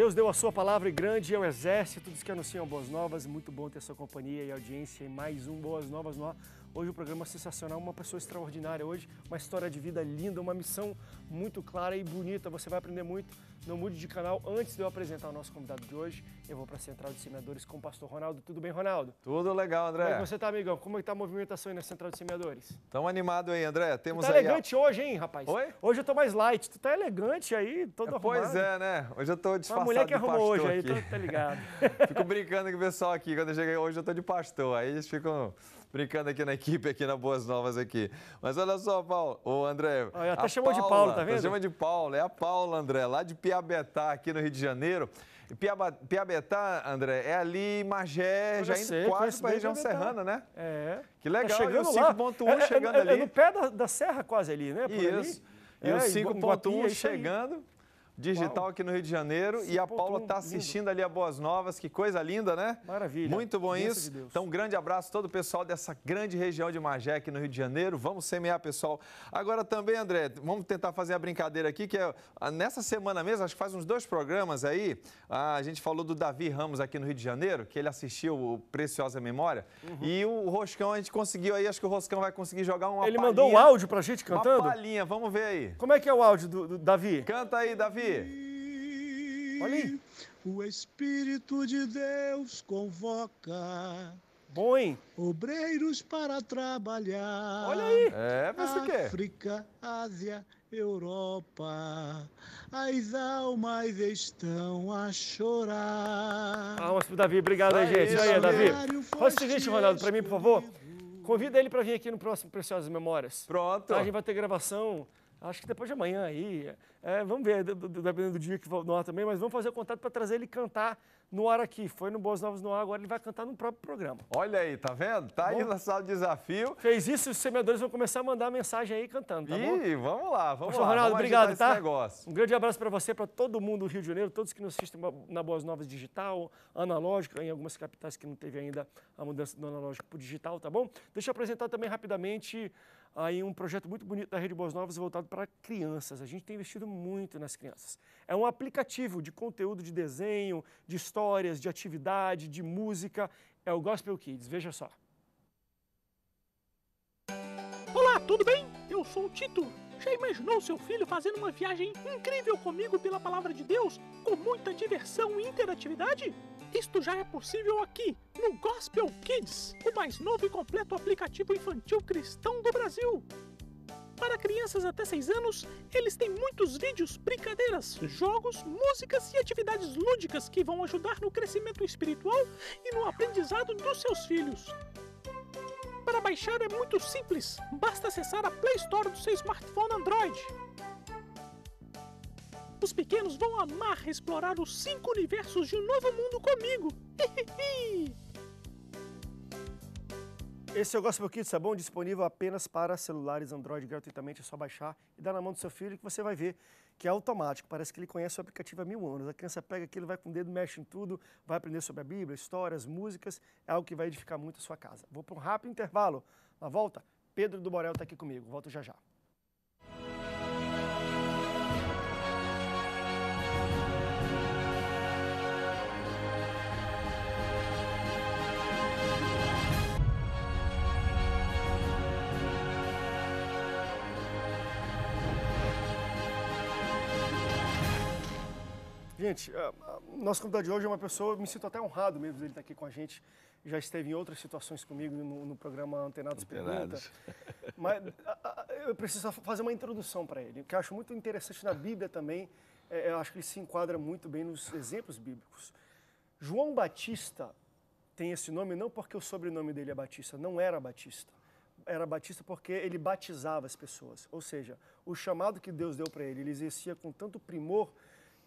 Deus deu a sua palavra e grande é o exército dos que anunciam boas novas. Muito bom ter sua companhia e audiência em mais um Boas Novas no Hoje o programa é sensacional, uma pessoa extraordinária hoje, uma história de vida linda, uma missão muito clara e bonita. Você vai aprender muito. Não mude de canal. Antes de eu apresentar o nosso convidado de hoje, eu vou para a Central de Semeadores com o pastor Ronaldo. Tudo bem, Ronaldo? Tudo legal, André. Como é que você tá, amigão? Como é que tá a movimentação aí na Central de Semeadores? Tão animado aí, André. Temos tu tá aí elegante a... hoje, hein, rapaz? Oi? Hoje eu tô mais light. Tu tá elegante aí, todo é, arrumado. Pois é, né? Hoje eu tô disfarçado A mulher que arrumou hoje aqui. aí, tá, tá ligado? Fico brincando com o pessoal aqui. Quando eu cheguei hoje, eu tô de pastor. Aí eles ficam brincando aqui na equipe, aqui na Boas Novas aqui. Mas olha só, Paulo, o André. Olha, até chamou Paula, de Paulo, tá vendo? Chama de Paulo, é a Paula, André, lá de Piabetá, aqui no Rio de Janeiro. Piabetá, André, é ali Magé, eu já indo sei, quase para a região serrana, né? É. Que tá legal, tá chegando e o 5.1 é, é, chegando é, é ali. É no pé da, da, serra quase ali, né? Por Isso. Ali. E o 5.1 é, chegando digital aqui no Rio de Janeiro. e a Paula está assistindo lindo. ali a Boas Novas. Que coisa linda, né? Maravilha. Muito bom Deus isso. De então, um grande abraço a todo o pessoal dessa grande região de Magé aqui no Rio de Janeiro. Vamos semear, pessoal. Agora também, André, vamos tentar fazer a brincadeira aqui, que é ah, nessa semana mesmo, acho que faz uns dois programas aí, ah, a gente falou do Davi Ramos aqui no Rio de Janeiro, que ele assistiu o Preciosa Memória. Uhum. E o Roscão, a gente conseguiu aí, acho que o Roscão vai conseguir jogar uma Ele mandou um áudio pra gente cantando? Uma palhinha, vamos ver aí. Como é que é o áudio do, do Davi? Canta aí, Davi. Olha aí. O Espírito de Deus convoca. Bom, hein? Obreiros para trabalhar. Olha aí. É, mas você quer? África, Ásia, Europa. As almas estão a chorar. Palmas ah, pro Davi. Obrigado aí, gente. Isso aí, Davi. Faz o seguinte, Ronaldo, para mim, por favor. Convida ele para vir aqui no próximo Preciosas Memórias. Pronto. Tá, a gente vai ter gravação acho que depois de amanhã aí, é, vamos ver, dependendo do dia que vai no ar também, mas vamos fazer o contato para trazer ele cantar no ar aqui. Foi no Boas Novas no ar, agora ele vai cantar no próprio programa. Olha aí, tá vendo? Tá, tá aí lançado o desafio. Fez isso, os semeadores vão começar a mandar mensagem aí cantando, tá Ih, bom? vamos lá, vamos Poxa, lá. Ronaldo, vamos obrigado, tá? Um grande abraço para você, para todo mundo do Rio de Janeiro, todos que nos assistem na Boas Novas digital, analógica, em algumas capitais que não teve ainda a mudança do analógico para o digital, tá bom? Deixa eu apresentar também rapidamente Aí um projeto muito bonito da Rede Boas Novas voltado para crianças. A gente tem investido muito nas crianças. É um aplicativo de conteúdo de desenho, de histórias, de atividade, de música. É o Gospel Kids, veja só. Olá, tudo bem? Eu sou o Tito. Já imaginou seu filho fazendo uma viagem incrível comigo pela palavra de Deus, com muita diversão e interatividade? Isto já é possível aqui, no Gospel Kids, o mais novo e completo aplicativo infantil cristão do Brasil. Para crianças até 6 anos, eles têm muitos vídeos, brincadeiras, jogos, músicas e atividades lúdicas que vão ajudar no crescimento espiritual e no aprendizado dos seus filhos. Para baixar é muito simples, basta acessar a Play Store do seu smartphone Android. Os pequenos vão amar explorar os cinco universos de um novo mundo comigo! Esse é o Gospel de Sabão, disponível apenas para celulares Android gratuitamente. É só baixar e dar na mão do seu filho que você vai ver que é automático. Parece que ele conhece o aplicativo há mil anos. A criança pega aquilo, vai com o dedo, mexe em tudo, vai aprender sobre a Bíblia, histórias, músicas. É algo que vai edificar muito a sua casa. Vou para um rápido intervalo. Na volta, Pedro do Borel está aqui comigo. Volto já já. Gente, ah, ah, nosso convidado de hoje é uma pessoa, me sinto até honrado mesmo dele estar aqui com a gente. Já esteve em outras situações comigo no, no programa Antenados, Antenados. Pergunta. Mas ah, eu preciso fazer uma introdução para ele, que eu acho muito interessante na Bíblia também. É, eu acho que ele se enquadra muito bem nos exemplos bíblicos. João Batista tem esse nome não porque o sobrenome dele é Batista, não era Batista. Era Batista porque ele batizava as pessoas. Ou seja, o chamado que Deus deu para ele, ele exercia com tanto primor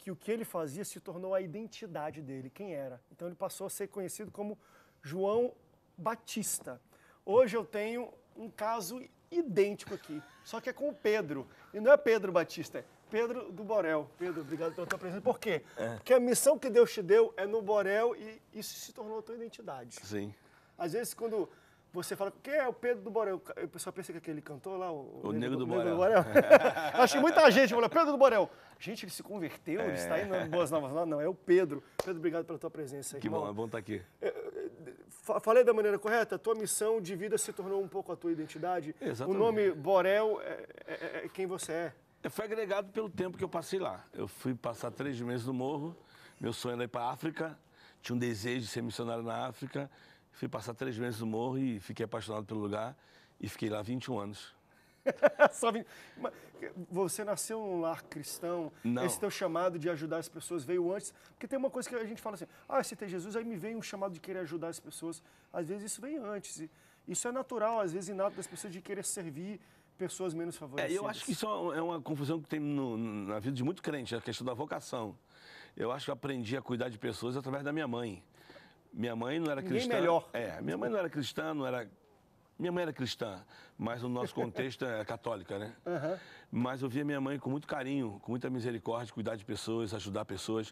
que o que ele fazia se tornou a identidade dele, quem era. Então ele passou a ser conhecido como João Batista. Hoje eu tenho um caso idêntico aqui, só que é com o Pedro. E não é Pedro Batista, é Pedro do Borel. Pedro, obrigado pela tua presença. Por quê? É. Porque a missão que Deus te deu é no Borel e isso se tornou a tua identidade. Sim. Às vezes, quando você fala, quem é o Pedro do Borel? O pessoal pensa que aquele cantor lá, o, o, Negro do, do Borel. Do Borel. Acho que muita gente falou, Pedro do Borel. Gente, ele se converteu, é. ele está aí é. nas Boas Novas. Não, não, é o Pedro. Pedro, obrigado pela tua presença. Que bom, é bom estar aqui. É, é, falei da maneira correta? A tua missão de vida se tornou um pouco a tua identidade. Exatamente. O nome Borel é, é, é quem você é. Foi agregado pelo tempo que eu passei lá. Eu fui passar três meses no morro, meu sonho era ir para a África, tinha um desejo de ser missionário na África. Fui passar três meses no morro e fiquei apaixonado pelo lugar e fiquei lá 21 anos. Só 20... Você nasceu num lar cristão, Não. esse teu chamado de ajudar as pessoas veio antes, porque tem uma coisa que a gente fala assim, ah, se tem Jesus, aí me vem um chamado de querer ajudar as pessoas. Às vezes isso vem antes, isso é natural, às vezes inato das pessoas de querer servir pessoas menos favorecidas. É, eu acho que isso é, é uma confusão que tem no, na vida de muito crente, a questão da vocação. Eu acho que eu aprendi a cuidar de pessoas através da minha mãe. Minha mãe não era Ninguém cristã. melhor. É, minha mãe não era cristã, não era. Minha mãe era cristã, mas no nosso contexto é católica, né? Uhum. Mas eu via minha mãe com muito carinho, com muita misericórdia, cuidar de pessoas, ajudar pessoas.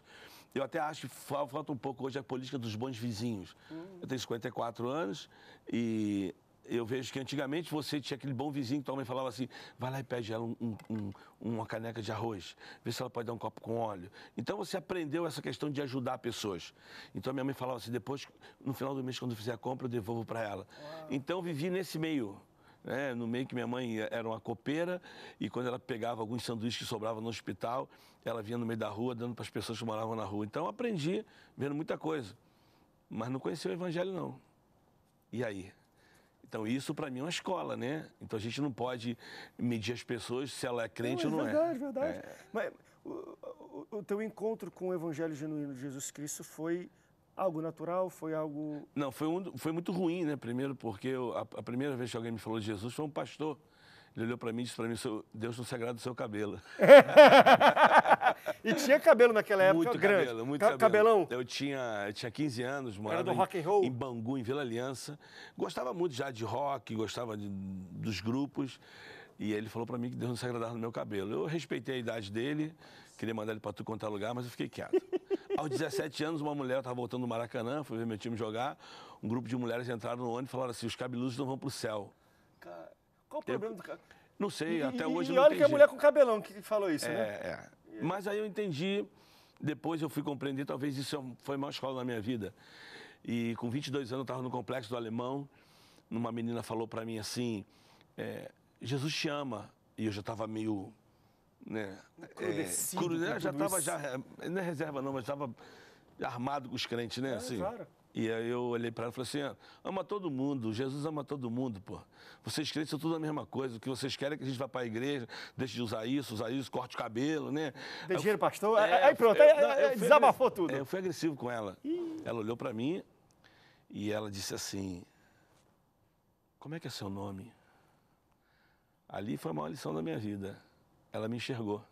Eu até acho que falta um pouco hoje a política dos bons vizinhos. Uhum. Eu tenho 54 anos e eu vejo que antigamente você tinha aquele bom vizinho que tua mãe falava assim, vai lá e pede ela um, um, uma caneca de arroz, vê se ela pode dar um copo com óleo. Então você aprendeu essa questão de ajudar pessoas. Então minha mãe falava assim, depois, no final do mês, quando eu fizer a compra, eu devolvo para ela. Uau. Então vivi nesse meio. Né? no meio que minha mãe era uma copeira e quando ela pegava alguns sanduíches que sobravam no hospital, ela vinha no meio da rua dando para as pessoas que moravam na rua. Então aprendi vendo muita coisa, mas não conhecia o evangelho não. E aí? Então, isso para mim é uma escola, né? Então, a gente não pode medir as pessoas se ela é crente não, é ou não verdade, é, é. Verdade, verdade. É. Mas o, o, o, teu encontro com o evangelho genuíno de Jesus Cristo foi algo natural? Foi algo. Não, foi, um, foi muito ruim, né? Primeiro, porque eu, a, a primeira vez que alguém me falou de Jesus foi um pastor ele olhou para mim e disse para mim, Deus não se o do seu cabelo. e tinha cabelo naquela época muito grande? Cabelo, muito cabelo. Cabelão? Eu tinha, eu tinha 15 anos, morava Era do rock em, and roll. em Bangu, em Vila Aliança. Gostava muito já de rock, gostava de, dos grupos. E ele falou para mim que Deus não se agradava no meu cabelo. Eu respeitei a idade dele, queria mandar ele para tu contar é lugar, mas eu fiquei quieto. Aos 17 anos, uma mulher estava voltando do Maracanã, foi ver meu time jogar. Um grupo de mulheres entraram no ônibus e falaram assim, os cabeludos não vão para o céu. Cara qual o problema do cara? Não sei, e, até e, hoje e não olha que é a mulher com cabelão que falou isso, né? é, né? É. Mas aí eu entendi, depois eu fui compreender, talvez isso foi a maior escola da minha vida. E com 22 anos eu estava no Complexo do Alemão, uma menina falou para mim assim, é, Jesus te ama. E eu já estava meio... Né, Cruzeiro É, cru, né, já estava, já, é, não é reserva não, mas estava armado com os crentes, né? É, assim. claro. E aí eu olhei para ela e falei assim, ama todo mundo, Jesus ama todo mundo, pô. Vocês crentes são tudo a mesma coisa, o que vocês querem é que a gente vá para a igreja, deixe de usar isso, usar isso, corte o cabelo, né? dinheiro, pastor, é, aí pronto, eu, não, eu desabafou tudo. É, eu fui agressivo com ela. Ela olhou para mim e ela disse assim, como é que é seu nome? Ali foi a maior lição da minha vida. Ela me enxergou.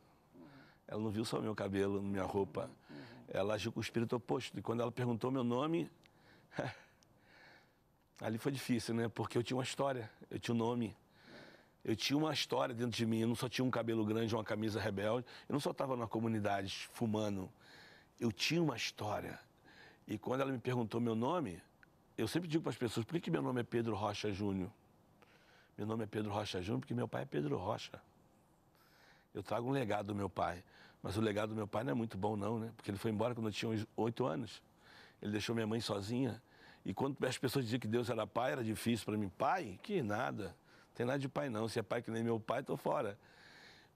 Ela não viu só meu cabelo, minha roupa. Ela agiu com o espírito oposto. E quando ela perguntou meu nome, Ali foi difícil, né? Porque eu tinha uma história, eu tinha um nome. Eu tinha uma história dentro de mim, eu não só tinha um cabelo grande, uma camisa rebelde, eu não só estava na comunidade fumando. Eu tinha uma história. E quando ela me perguntou meu nome, eu sempre digo para as pessoas: por que, que meu nome é Pedro Rocha Júnior? Meu nome é Pedro Rocha Júnior porque meu pai é Pedro Rocha. Eu trago um legado do meu pai, mas o legado do meu pai não é muito bom, não, né? Porque ele foi embora quando eu tinha oito anos. Ele deixou minha mãe sozinha. E quando as pessoas diziam que Deus era pai, era difícil para mim. Pai? Que nada. Não tem nada de pai, não. Se é pai que nem meu pai, estou fora.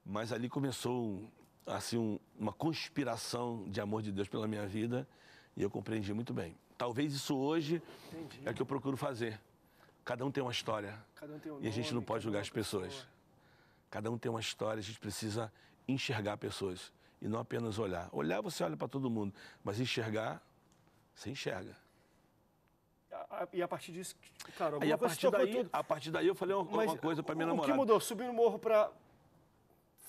Mas ali começou assim, um, uma conspiração de amor de Deus pela minha vida e eu compreendi muito bem. Talvez isso hoje Entendi. é que eu procuro fazer. Cada um tem uma história. Um tem um e nome, a gente não pode julgar é as pessoas. Pessoa. Cada um tem uma história, a gente precisa enxergar pessoas e não apenas olhar. Olhar você olha para todo mundo, mas enxergar você enxerga. E a partir disso, cara, alguma e a partir daí, tudo. A partir daí eu falei uma, uma coisa para minha o namorada. O que mudou? Subir no morro para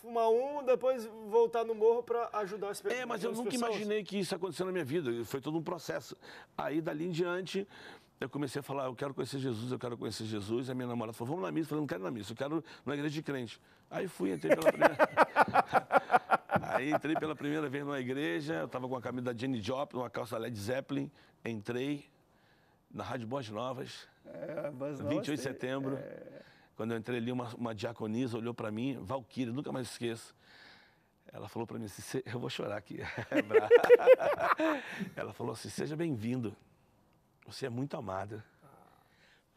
fumar um, depois voltar no morro para ajudar as pessoas. É, mas eu nunca pessoas. imaginei que isso acontecesse na minha vida. Foi todo um processo. Aí, dali em diante, eu comecei a falar, eu quero conhecer Jesus, eu quero conhecer Jesus. E a minha namorada falou, vamos na missa. Eu falei, não quero ir na missa, eu quero na igreja de crente. Aí fui, entrei pela primeira... Aí entrei pela primeira vez numa igreja, eu estava com a camisa da Jenny Joplin, uma calça Led Zeppelin. Entrei na Rádio Boas Novas, é, 28 de setembro. É... Quando eu entrei ali, uma, uma diaconisa olhou para mim, Valkyrie, nunca mais esqueço. Ela falou para mim assim, eu vou chorar aqui. ela falou assim, seja bem-vindo. Você é muito amada.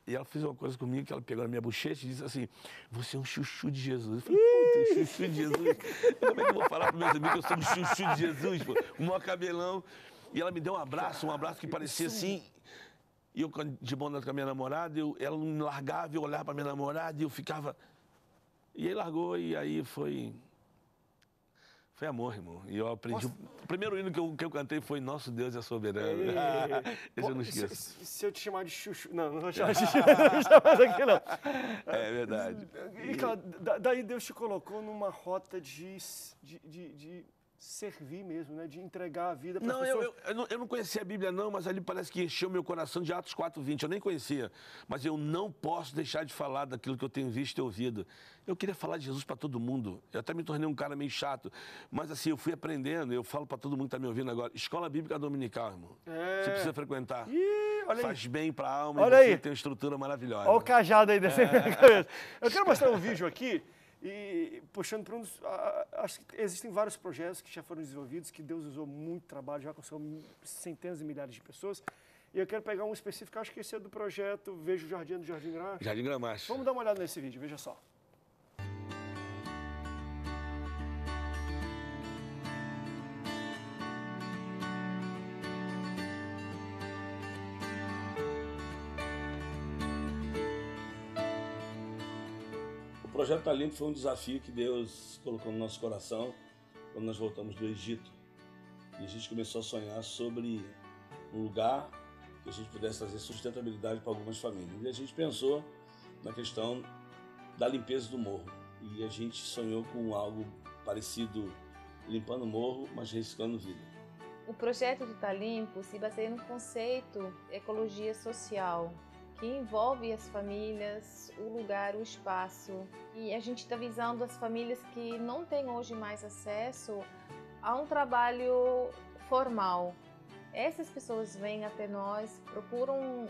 E ela fez uma coisa comigo que ela pegou na minha bochecha e disse assim: Você é um chuchu de Jesus. Eu falei, puta, é chuchu de Jesus. Como é que eu vou falar para meus amigos que eu sou um chuchu de Jesus? Pô? O maior cabelão. E ela me deu um abraço, um abraço que parecia assim. E eu, de bondade com a minha namorada, eu, ela não me largava, eu olhava para minha namorada e eu ficava. E aí largou, e aí foi foi amor, irmão. E eu aprendi. O primeiro hino que eu, que eu cantei foi Nosso Deus é Soberano. Esse Pô, eu não esqueço. Se, se, eu te chamar de Chuchu. Não, não vou chamar de Chuchu, não não. É verdade. E, cara, daí Deus te colocou numa rota de, de, de servir mesmo, né? De entregar a vida para não, pessoas. Eu, eu, eu não, eu não conhecia a Bíblia, não, mas ali parece que encheu meu coração de Atos 4,20. Eu nem conhecia. Mas eu não posso deixar de falar daquilo que eu tenho visto e ouvido. Eu queria falar de Jesus para todo mundo. Eu até me tornei um cara meio chato. Mas assim, eu fui aprendendo, eu falo para todo mundo que está me ouvindo agora. Escola Bíblica Dominical, irmão. É. Você precisa frequentar. Ih, olha Faz aí. bem para a alma olha e você aí. tem uma estrutura maravilhosa. Olha o cajado aí dessa é. cabeça. Eu quero mostrar um vídeo aqui. E puxando para um dos. Acho que existem vários projetos que já foram desenvolvidos, que Deus usou muito trabalho, já alcançou centenas e milhares de pessoas. E eu quero pegar um específico, acho que esse é do projeto Vejo o Jardim do Jardim Gramacho. Jardim Gramacho. Vamos dar uma olhada nesse vídeo, veja só. Projeto Alimpo tá foi um desafio que Deus colocou no nosso coração quando nós voltamos do Egito. E a gente começou a sonhar sobre um lugar que a gente pudesse trazer sustentabilidade para algumas famílias. E a gente pensou na questão da limpeza do morro. E a gente sonhou com algo parecido, limpando o morro, mas riscando vida. O projeto de Talimpo tá se baseia no conceito ecologia social, que envolve as famílias, o lugar, o espaço. E a gente está visando as famílias que não têm hoje mais acesso a um trabalho formal. Essas pessoas vêm até nós, procuram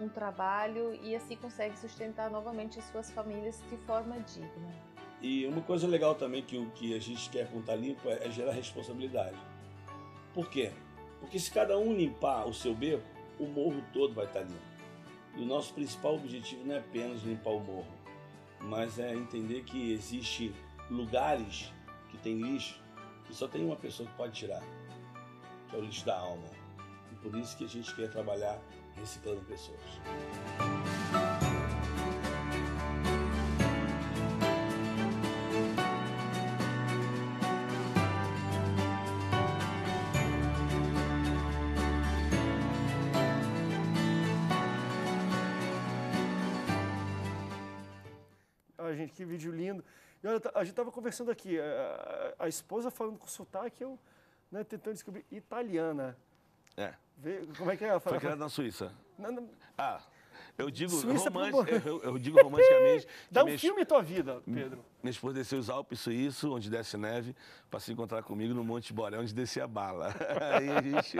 um trabalho e assim conseguem sustentar novamente as suas famílias de forma digna. E uma coisa legal também que o que a gente quer contar limpo Talimpo é, é gerar responsabilidade. Por quê? Porque se cada um limpar o seu beco, o morro todo vai estar limpo. E o nosso principal objetivo não é apenas limpar o morro, mas é entender que existe lugares que tem lixo que só tem uma pessoa que pode tirar, que é o lixo da alma. E por isso que a gente quer trabalhar reciclando pessoas. que vídeo lindo. E olha, a gente tava conversando aqui, a, a, esposa falando com sotaque, eu né, tentando descobrir italiana. É. Vê, como é que é? Ela Foi criada na Suíça. Na, na... Ah, eu digo, romance, eu, eu, digo romanticamente. Dá um filme em tua vida, Pedro. Minha esposa desceu os Alpes suíços, onde desce neve, para se encontrar comigo no Monte Boré, onde descia a bala. Aí a gente.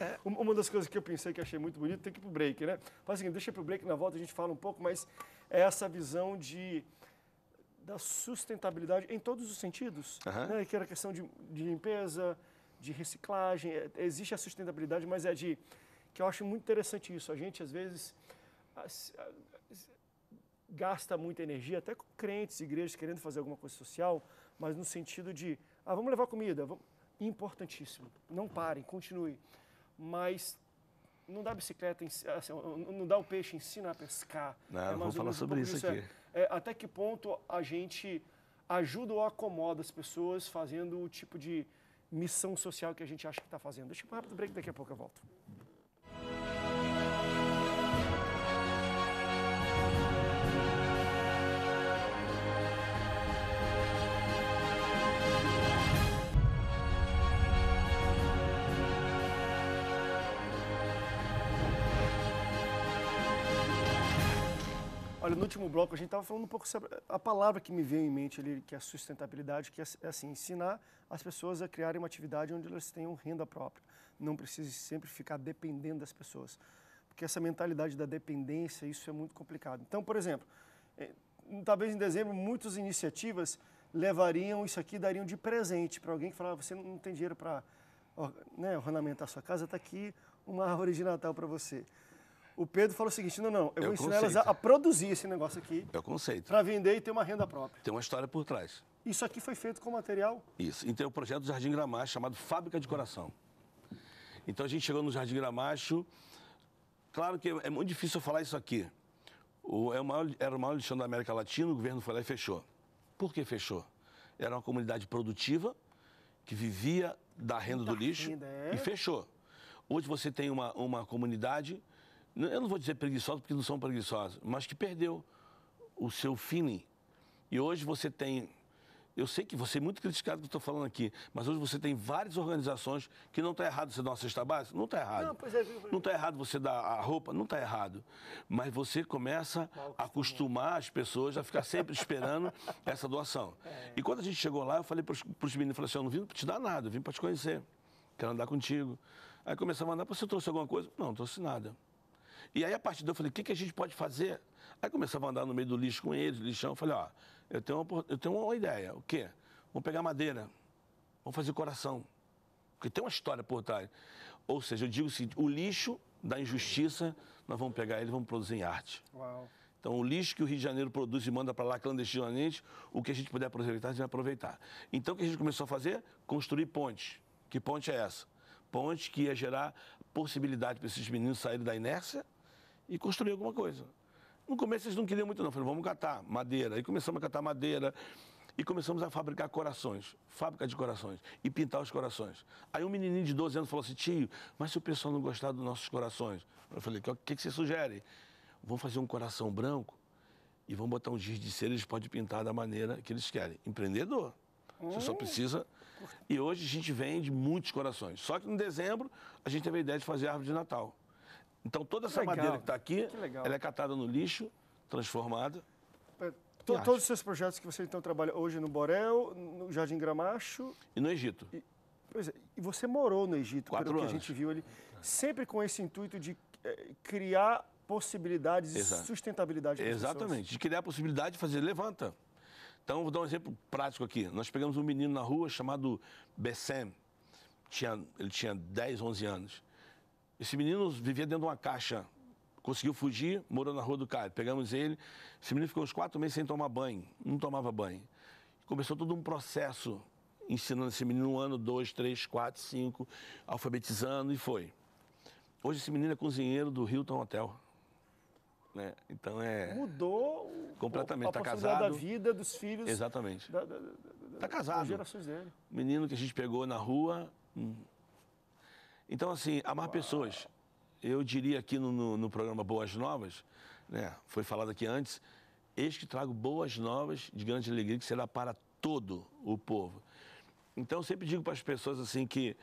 É, uma das coisas que eu pensei que achei muito bonito, tem que ir pro break, né? Faz o seguinte, deixa pro break na volta, a gente fala um pouco, mas essa visão de da sustentabilidade em todos os sentidos, uhum. né? que era questão de, de limpeza, de reciclagem, é, existe a sustentabilidade, mas é de que eu acho muito interessante isso. A gente às vezes gasta muita energia, até com crentes, igrejas querendo fazer alguma coisa social, mas no sentido de ah, vamos levar comida, vamos... importantíssimo, não parem, continue, mas não dá bicicleta, assim, não dá o peixe, ensina a é pescar. Não, é, vamos falar sobre isso é, aqui. É, é, até que ponto a gente ajuda ou acomoda as pessoas fazendo o tipo de missão social que a gente acha que está fazendo. Deixa eu ir um rápido break, daqui a pouco eu volto. no último bloco a gente estava falando um pouco sobre a palavra que me veio em mente ali, que é sustentabilidade, que é, é assim, ensinar as pessoas a criarem uma atividade onde elas tenham renda própria. Não precisem sempre ficar dependendo das pessoas. Porque essa mentalidade da dependência, isso é muito complicado. Então, por exemplo, é, talvez em dezembro muitas iniciativas levariam isso aqui, dariam de presente para alguém que falava, ah, você não tem dinheiro para né, ornamentar a sua casa, está aqui uma árvore de Natal para você. O Pedro falou o seguinte: não, não, eu é vou ensinar conceito. elas a, a, produzir esse negócio aqui. É o conceito. Para vender e ter uma renda própria. Tem uma história por trás. Isso aqui foi feito com material? Isso. Então, é o projeto do Jardim Gramacho, chamado Fábrica de Coração. Então, a gente chegou no Jardim Gramacho. Claro que é muito difícil eu falar isso aqui. O, é o maior, era o maior lixão da América Latina, o governo foi lá e fechou. Por que fechou? Era uma comunidade produtiva que vivia da renda da do lixo renda, é? e fechou. Hoje você tem uma, uma comunidade eu não vou dizer preguiçosos porque não são preguiçosos, mas que perdeu o seu feeling. E hoje você tem, eu sei que você é muito criticado que eu estou falando aqui, mas hoje você tem várias organizações que não está errado você dar uma cesta básica, não está errado. Não, é, está errado você dar a roupa, não está errado. Mas você começa tá a acostumar as pessoas a ficar sempre esperando essa doação. É. E quando a gente chegou lá, eu falei para os meninos, falei assim, eu não vim para te dar nada, eu vim para te conhecer, quero andar contigo. Aí começava a andar, você trouxe alguma coisa? Não, não trouxe nada. E aí, a partir daí, eu falei, o que, que a gente pode fazer? Aí começava a andar no meio do lixo com eles, lixão. Eu falei, ó, eu tenho uma, eu tenho uma ideia. O quê? Vamos pegar madeira, vamos fazer coração. Porque tem uma história por trás. Ou seja, eu digo o seguinte, o lixo da injustiça, nós vamos pegar ele e vamos produzir em arte. Uau. Então, o lixo que o Rio de Janeiro produz e manda para lá clandestinamente, o que a gente puder aproveitar, a gente vai aproveitar. Então, o que a gente começou a fazer? Construir pontes. Que ponte é essa? Ponte que ia gerar possibilidade para esses meninos saírem da inércia e construir alguma coisa. No começo eles não queriam muito não, falaram, vamos catar madeira. E começamos a catar madeira e começamos a fabricar corações, fábrica de corações, e pintar os corações. Aí um menininho de 12 anos falou assim, tio, mas se o pessoal não gostar dos nossos corações? Eu falei, o que, que você sugere? Vamos fazer um coração branco e vamos botar um giz de cera, eles podem pintar da maneira que eles querem. Empreendedor. Você só hum. precisa. E hoje a gente vende muitos corações. Só que em dezembro a gente teve a ideia de fazer árvore de Natal. Então toda essa legal. madeira que está aqui, que ela é catada no lixo, transformada. É, todos os seus projetos que você então trabalha hoje no Borel, no Jardim Gramacho. E no Egito. E, pois é, e você morou no Egito, Quatro pelo anos. que a gente viu ali, sempre com esse intuito de é, criar possibilidades Exato. sustentabilidade. Exatamente, pessoas. de criar a possibilidade de fazer, levanta. Então, vou dar um exemplo prático aqui. Nós pegamos um menino na rua chamado Bessem. Tinha, ele tinha 10, 11 anos. Esse menino vivia dentro de uma caixa. Conseguiu fugir, morou na rua do Caio. Pegamos ele. Esse menino ficou uns quatro meses sem tomar banho. Não tomava banho. Começou todo um processo ensinando esse menino um ano, dois, três, quatro, cinco, alfabetizando e foi. Hoje esse menino é cozinheiro do Hilton Hotel. Né? Então é. Mudou completamente. Está casado. da vida dos filhos. Exatamente. Está casado. Das gerações dele. Menino que a gente pegou na rua, hum, então, assim, amar Uau. pessoas. Eu diria aqui no, no, no programa Boas Novas, né, foi falado aqui antes, eis que trago boas novas de grande alegria, que será para todo o povo. Então, eu sempre digo para as pessoas assim que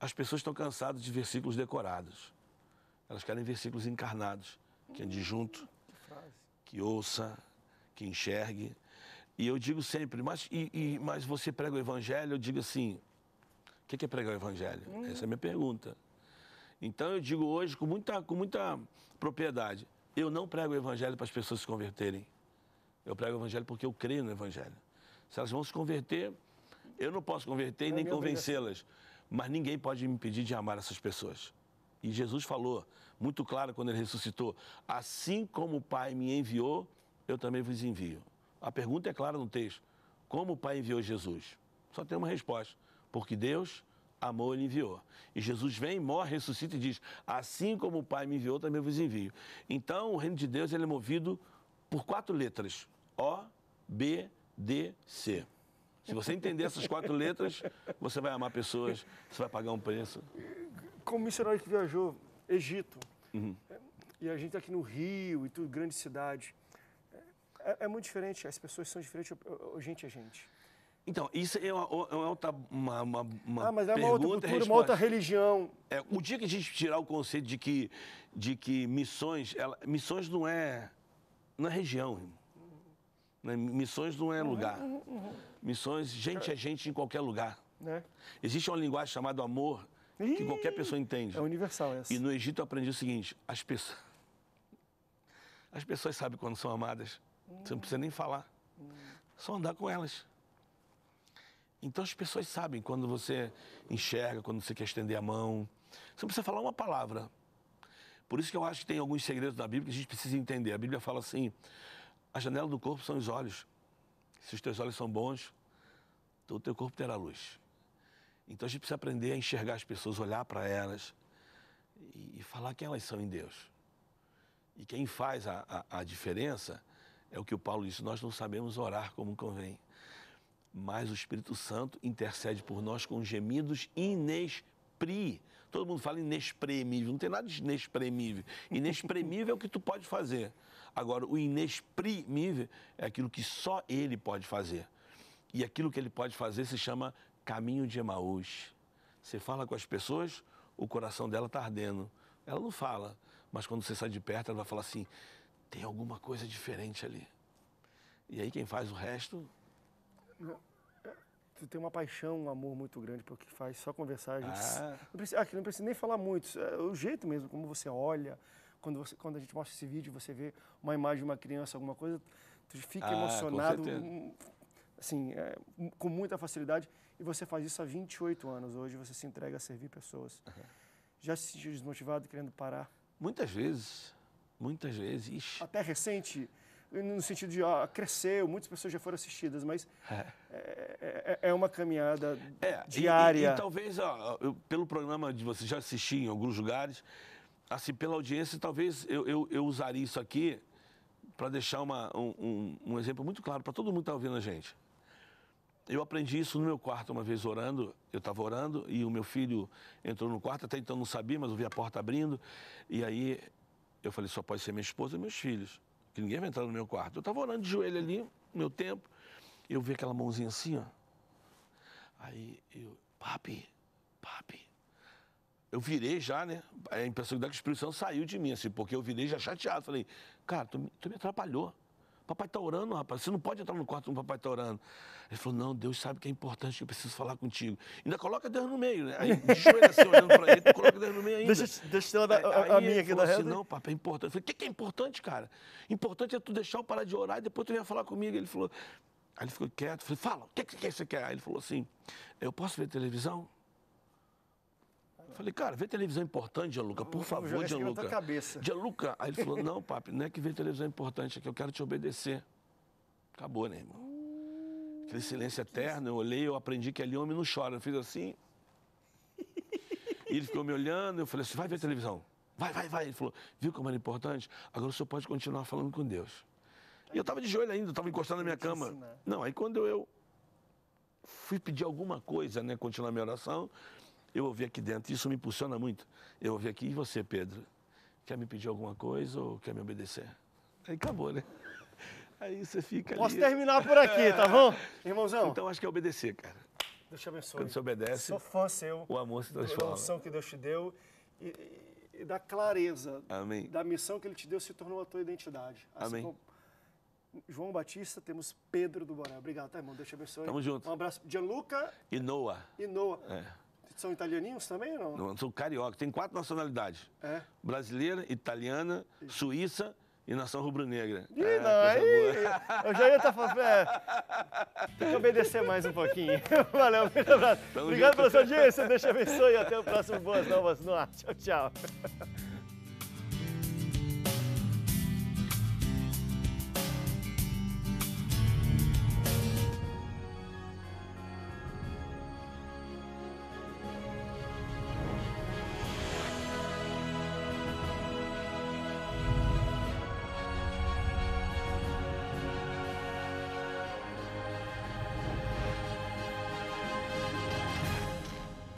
as pessoas estão cansadas de versículos decorados. Elas querem versículos encarnados, que ande é junto, que ouça, que enxergue. E eu digo sempre, mas, e, e, mas você prega o evangelho, eu digo assim, o que é pregar o evangelho? Uhum. Essa é a minha pergunta. Então eu digo hoje com muita, com muita propriedade, eu não prego o evangelho para as pessoas se converterem. Eu prego o evangelho porque eu creio no evangelho. Se elas vão se converter, eu não posso converter e nem convencê-las. Mas ninguém pode me impedir de amar essas pessoas. E Jesus falou muito claro quando ele ressuscitou: Assim como o Pai me enviou, eu também vos envio. A pergunta é clara no texto: Como o Pai enviou Jesus? Só tem uma resposta porque Deus amou, e enviou. E Jesus vem, morre, ressuscita e diz: Assim como o Pai me enviou, também vos envio. Então, o reino de Deus ele é movido por quatro letras: O, B, D, C. Se você entender essas quatro letras, você vai amar pessoas, você vai pagar um preço. Como missionário que viajou Egito, uhum. e a gente tá aqui no Rio e tudo, grande cidade, é, é muito diferente, as pessoas são diferentes, gente é gente. Então, isso é uma, é outra uma, uma, Ah, mas é uma outra cultura, uma outra religião. É, o dia que a gente tirar o conceito de que, de que missões, ela, missões não é, não é região, né? missões não é uhum, lugar. Uhum, uhum. Missões, gente é gente em qualquer lugar. Né? Existe uma linguagem chamada amor Ih, que qualquer pessoa entende. É universal essa. E no Egito eu aprendi o seguinte, as pessoas, as pessoas sabem quando são amadas, você não precisa nem falar, hum. só andar com elas. Então as pessoas sabem quando você enxerga, quando você quer estender a mão. Você não precisa falar uma palavra. Por isso que eu acho que tem alguns segredos da Bíblia que a gente precisa entender. A Bíblia fala assim: a janela do corpo são os olhos. Se os teus olhos são bons, todo o teu corpo terá luz. Então a gente precisa aprender a enxergar as pessoas, olhar para elas e, falar quem elas são em Deus. E quem faz a, a, a diferença é o que o Paulo disse: nós não sabemos orar como convém mas o Espírito Santo intercede por nós com gemidos inexprimíveis. Todo mundo fala inexprimível, não tem nada de inexpremível. inexprimível é o que tu pode fazer. Agora, o inexprimível é aquilo que só ele pode fazer. E aquilo que ele pode fazer se chama caminho de Emaús. Você fala com as pessoas, o coração dela está ardendo. Ela não fala, mas quando você sai de perto, ela vai falar assim: tem alguma coisa diferente ali. E aí quem faz o resto Tu tem uma paixão, um amor muito grande pelo que faz, só conversar. A gente ah. não, precisa, aqui, ah, não precisa nem falar muito, é o jeito mesmo, como você olha. Quando, você, quando a gente mostra esse vídeo, você vê uma imagem de uma criança, alguma coisa, tu fica ah, emocionado, com hum, assim, é, com muita facilidade. E você faz isso há 28 anos. Hoje você se entrega a servir pessoas. Uhum. Já se sentiu desmotivado, querendo parar? Muitas vezes. Muitas vezes. Até recente? no sentido de ó, cresceu, muitas pessoas já foram assistidas, mas é, é, é, é uma caminhada é, diária. E, e, e talvez, ó, eu, pelo programa de você já assisti em alguns lugares, assim, pela audiência, talvez eu, eu, eu usaria isso aqui para deixar uma, um, um, um, exemplo muito claro para todo mundo que está ouvindo a gente. Eu aprendi isso no meu quarto uma vez orando. Eu estava orando e o meu filho entrou no quarto, até então não sabia, mas eu vi a porta abrindo. E aí eu falei: só pode ser minha esposa e meus filhos que ninguém vai entrar no meu quarto. Eu estava orando de joelho ali, meu tempo. Eu vi aquela mãozinha assim, ó. Aí eu, papi, papi. Eu virei já, né? A impressão que dá é que o Espírito Santo saiu de mim, assim, porque eu virei já chateado. Falei, cara, tu, tu me atrapalhou. Papai está orando, rapaz. Você não pode entrar no quarto do papai está orando. Ele falou: Não, Deus sabe que é importante, que eu preciso falar contigo. Ainda coloca Deus no meio, né? Aí, de joelho assim, olhando para ele, coloca Deus no meio ainda. Deixa, deixa eu dar a, a minha aqui da assim, Não, papai, é importante. Eu falei: O que, que é importante, cara? Importante é tu deixar eu parar de orar e depois tu vem falar comigo. Ele falou: Aí ele ficou quieto. Eu falei: Fala, o que, que, que você quer? Aí ele falou assim: Eu posso ver televisão? Falei, cara, vê televisão importante, Gianluca, por favor, Gianluca. Gianluca. Aí ele falou, não, papi, não é que vê televisão importante é que eu quero te obedecer. Acabou, né, irmão? Aquele silêncio eterno, eu olhei, eu aprendi que ali homem não chora. Eu fiz assim. E ele ficou me olhando, eu falei assim, vai ver televisão. Vai, vai, vai. Ele falou, viu como era importante? Agora o senhor pode continuar falando com Deus. E eu tava de joelho ainda, tava encostado na minha cama. Não, aí quando eu fui pedir alguma coisa, né, continuar minha oração, eu ouvi aqui dentro, isso me impulsiona muito. Eu ouvi aqui, e você, Pedro? Quer me pedir alguma coisa ou quer me obedecer? Aí acabou, né? Aí você fica Posso ali. terminar por aqui, tá bom? Irmãozão? Então acho que é obedecer, cara. Deus te abençoe. Quando você obedece, sou fã seu. O amor se transforma. A unção que Deus te deu e, e, da clareza Amém. da missão que Ele te deu se tornou a tua identidade. Assim Amém. Como João Batista, temos Pedro do Boré. Obrigado, tá, irmão? Deus te abençoe. Tamo junto. Um abraço. Gianluca. E Noah. E Noah. É. São italianinhos também ou não? não são carioca. Tem quatro nacionalidades. É. Brasileira, italiana, Sim. suíça e nação rubro-negra. E é, não, aí eu já ia estar tá falando, é, tem que obedecer mais um pouquinho. Valeu, muito abraço. Tamo Obrigado junto. pela sua audiência, Deus te abençoe e até o próximo Boas Novas no Ar. Tchau, tchau.